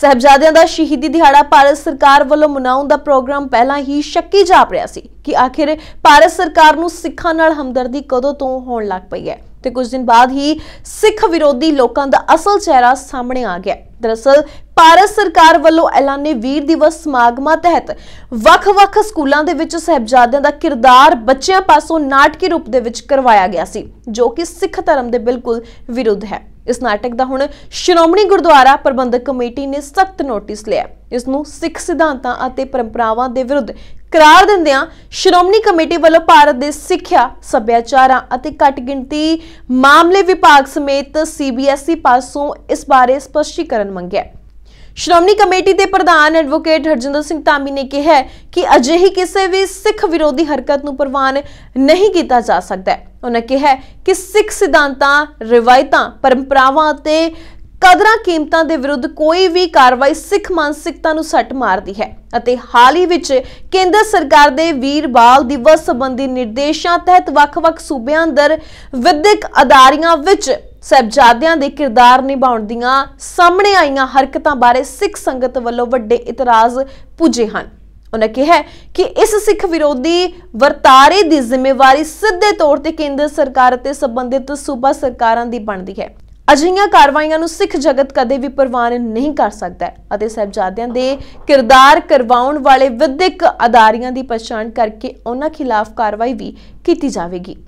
ਸਹਬਜ਼ਾਦਿਆਂ ਦਾ ਸ਼ਹੀਦੀ ਦਿਹਾੜਾ ਭਾਰਤ ਸਰਕਾਰ ਵੱਲੋਂ ਮਨਾਉਣ ਦਾ ਪ੍ਰੋਗਰਾਮ ਪਹਿਲਾਂ ਹੀ ਸ਼ੱਕੀ ਜਾਪ ਰਿਹਾ ਸੀ ਕਿ ਆਖਿਰ ਭਾਰਤ ਸਰਕਾਰ ਨੂੰ ਸਿੱਖਾਂ ਨਾਲ ਹਮਦਰਦੀ ਕਦੋਂ ਤੋਂ ਹੋਣ ਲੱਗ ਪਈ ਹੈ ਤੇ ਕੁਝ ਦਿਨ ਬਾਅਦ ਹੀ ਸਿੱਖ ਵਿਰੋਧੀ ਲੋਕਾਂ ਦਾ ਅਸਲ ਚਿਹਰਾ ਸਾਹਮਣੇ ਆ ਗਿਆ ਦਰਅਸਲ ਭਾਰਤ ਸਰਕਾਰ ਵੱਲੋਂ ਐਲਾਨੇ ਵੀਰ ਦਿਵਸ ਸਮਾਗਮਾਂ ਤਹਿਤ ਵੱਖ-ਵੱਖ ਸਕੂਲਾਂ ਦੇ ਵਿੱਚ ਸਹਿਬਜ਼ਾਦਿਆਂ ਦਾ ਕਿਰਦਾਰ ਬੱਚਿਆਂ ਪਾਸੋਂ ਨਾਟਕੀ ਰੂਪ ਦੇ ਵਿੱਚ ਕਰਵਾਇਆ ਗਿਆ ਸੀ ਜੋ ਕਿ ਸਿੱਖ ਧਰਮ ਦੇ ਬਿਲਕੁਲ ਵਿਰੁੱਧ ਹੈ ਇਸ ਨਾਟਕ ਦਾ ਹੁਣ ਸ਼੍ਰੋਮਣੀ ਗੁਰਦੁਆਰਾ ਪ੍ਰਬੰਧਕ ਕਮੇਟੀ ਨੇ ਸਖਤ ਨੋਟਿਸ ਲਿਆ ਇਸ ਨੂੰ ਸਿੱਖ ਸਿਧਾਂਤਾਂ ਅਤੇ ਪਰੰਪਰਾਵਾਂ ਦੇ ਵਿਰੁੱਧ ਕਰਾਰ ਦਿੰਦਿਆਂ ਸ਼੍ਰੋਮਣੀ ਕਮੇਟੀ ਵੱਲੋਂ ਭਾਰਤ ਦੇ ਸਿੱਖਿਆ, ਸੱਭਿਆਚਾਰਾਂ ਅਤੇ ਘੱਟ ਗਿਣਤੀ ਮਾਮਲੇ ਵਿਭਾਗ ਸਮੇਤ ਸੀਬੀਐਸਈ ਪਾਸੋਂ ਇਸ ਬਾਰੇ ਸਪਸ਼ਟੀਕਰਨ ਮੰਗਿਆ ਸ਼੍ਰੋਮਣੀ ਕਮੇਟੀ ਦੇ ਪ੍ਰਧਾਨ ਐਡਵੋਕੇਟ ਹਰਜਿੰਦਰ ਸਿੰਘ ਧਾਮੀ ਨੇ ਕਿਹਾ ਕਿ ਅਜਿਹੀ ਕਿਸੇ ਵੀ ਸਿੱਖ ਵਿਰੋਧੀ ਹਰਕਤ ਨੂੰ ਪ੍ਰਵਾਨ ਨਹੀਂ ਕੀਤਾ ਜਾ ਸਕਦਾ ਉਹਨਾਂ ਕਿਹਾ ਕਿ ਸਿੱਖ ਸਿਧਾਂਤਾਂ ਰਿਵਾਇਤਾਂ ਪਰੰਪਰਾਵਾਂ ਅਤੇ ਕਦਰਾਂ ਕੀਮਤਾਂ ਦੇ ਵਿਰੁੱਧ ਕੋਈ ਵੀ ਕਾਰਵਾਈ ਸਿੱਖ ਮਾਨਸਿਕਤਾ ਨੂੰ ਸੱਟ ਮਾਰਦੀ ਹੈ ਅਤੇ ਹਾਲ ਹੀ ਵਿੱਚ ਕੇਂਦਰ ਸਰਕਾਰ ਦੇ ਵੀਰ ਬਾਲ ਦਿਵਸ ਸੰਬੰਧੀ ਨਿਰਦੇਸ਼ਾਂ ਤਹਿਤ ਵੱਖ-ਵੱਖ ਸੂਬਿਆਂ ਅੰਦਰ ਵਿਦਿਅਕ ਅਦਾਰਿਆਂ ਵਿੱਚ ਸਹਿਬਜ਼ਾਦਿਆਂ ਦੇ ਕਿਰਦਾਰ ਨਿਭਾਉਣ ਦੀਆਂ ਸਾਹਮਣੇ ਆਈਆਂ ਹਰਕਤਾਂ ਬਾਰੇ ਸਿੱਖ ਸੰਗਤ ਵੱਲੋਂ ਵੱਡੇ ਇਤਰਾਜ਼ ਪੁੱਜੇ ਹਨ ਉਹਨਾਂ ਕਿਹਾ ਕਿ ਇਸ ਸਿੱਖ ਵਿਰੋਧੀ ਵਰਤਾਰੇ ਦੀ ਜ਼ਿੰਮੇਵਾਰੀ ਸਿੱਧੇ ਤੌਰ ਤੇ ਕੇਂਦਰ ਸਰਕਾਰ ਅਤੇ ਸੰਬੰਧਿਤ ਸੂਬਾ ਸਰਕਾਰਾਂ ਦੀ ਬਣਦੀ ਹੈ ਅਜਿਹੀਆਂ ਕਾਰਵਾਈਆਂ ਨੂੰ ਸਿੱਖ ਜਗਤ ਕਦੇ ਵੀ ਪਰਵਾਹ ਨਹੀਂ ਕਰ ਸਕਦਾ ਅਤੇ ਸਹਿਬਜ਼ਾਦਿਆਂ ਦੇ ਕਿਰਦਾਰ ਕਰਵਾਉਣ ਵਾਲੇ ਵਿਦਿਕ ਅਦਾਰਿਆਂ ਦੀ ਪਛਾਣ ਕਰਕੇ ਉਹਨਾਂ ਖਿਲਾਫ ਕਾਰਵਾਈ ਵੀ ਕੀਤੀ ਜਾਵੇਗੀ